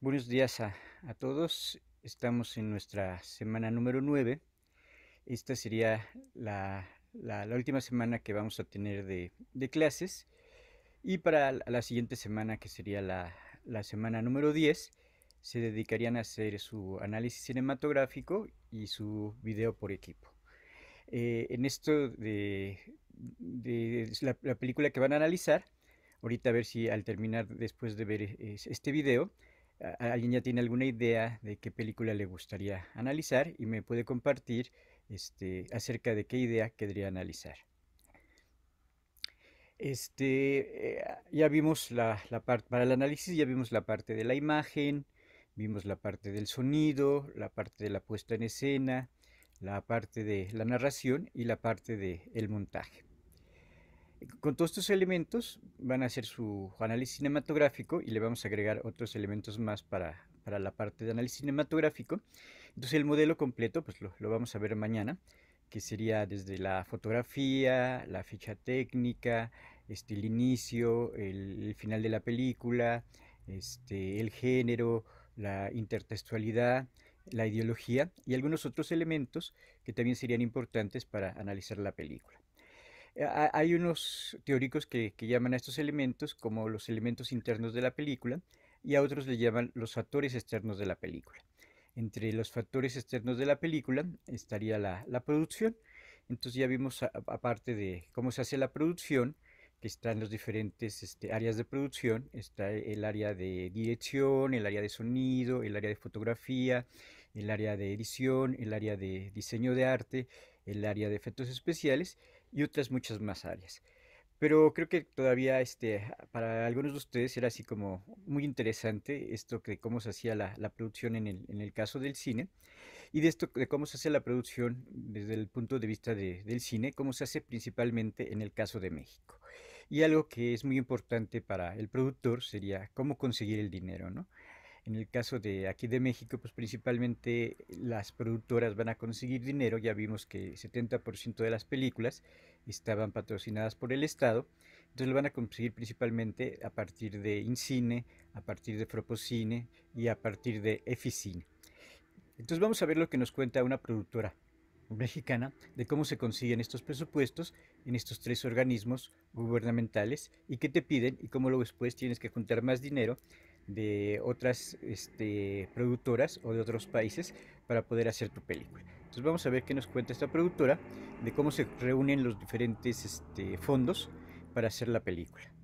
Buenos días a, todos. Estamos en nuestra semana número 9. Esta sería la, última semana que vamos a tener de, clases. Y para la siguiente semana, que sería la, semana número 10, se dedicarían a hacer su análisis cinematográfico y su video por equipo. Eh, en esto de la película que van a analizar, ahorita a ver si al terminar después de ver este video, alguien ya tiene alguna idea de qué película le gustaría analizar y me puede compartir este, acerca de qué idea querría analizar. Este, eh, ya vimos la, parte, para el análisis ya vimos la parte de la imagen, vimos la parte del sonido, la parte de la puesta en escena, la parte de la narración y la parte del montaje. Con todos estos elementos van a hacer su análisis cinematográfico y le vamos a agregar otros elementos más para, la parte de análisis cinematográfico. Entonces el modelo completo pues lo, vamos a ver mañana, que sería desde la fotografía, la ficha técnica, este, el inicio, el, final de la película, este, el género, la intertextualidad, la ideología y algunos otros elementos que también serían importantes para analizar la película. Eh, hay unos teóricos que, llaman a estos elementos como los elementos internos de la película y a otros le llaman los factores externos de la película. Entre los factores externos de la película estaría la, producción. Entonces ya vimos aparte de cómo se hace la producción, que están los diferentes este, áreas de producción, está el área de dirección, el área de sonido, el área de fotografía, el área de edición, el área de diseño de arte, el área de efectos especiales y otras muchas más áreas. Pero creo que todavía este, para algunos de ustedes era así como muy interesante esto de cómo se hacía la, la producción en el, en el, caso del cine y de esto de cómo se hace la producción desde el punto de vista de, del cine, cómo se hace principalmente en el caso de México. Y algo que es muy importante para el productor sería cómo conseguir el dinero, ¿no? En el caso de aquí de México, pues principalmente las productoras van a conseguir dinero. Ya vimos que 70% de las películas estaban patrocinadas por el Estado. Entonces lo van a conseguir principalmente a partir de Incine, a partir de Propocine y a partir de Eficine. Entonces vamos a ver lo que nos cuenta una productora mexicana de cómo se consiguen estos presupuestos en estos tres organismos gubernamentales y qué te piden y cómo luego después tienes que juntar más dinero de otras este, productoras o de otros países para poder hacer tu película. Entonces vamos a ver qué nos cuenta esta productora de cómo se reúnen los diferentes este, fondos para hacer la película.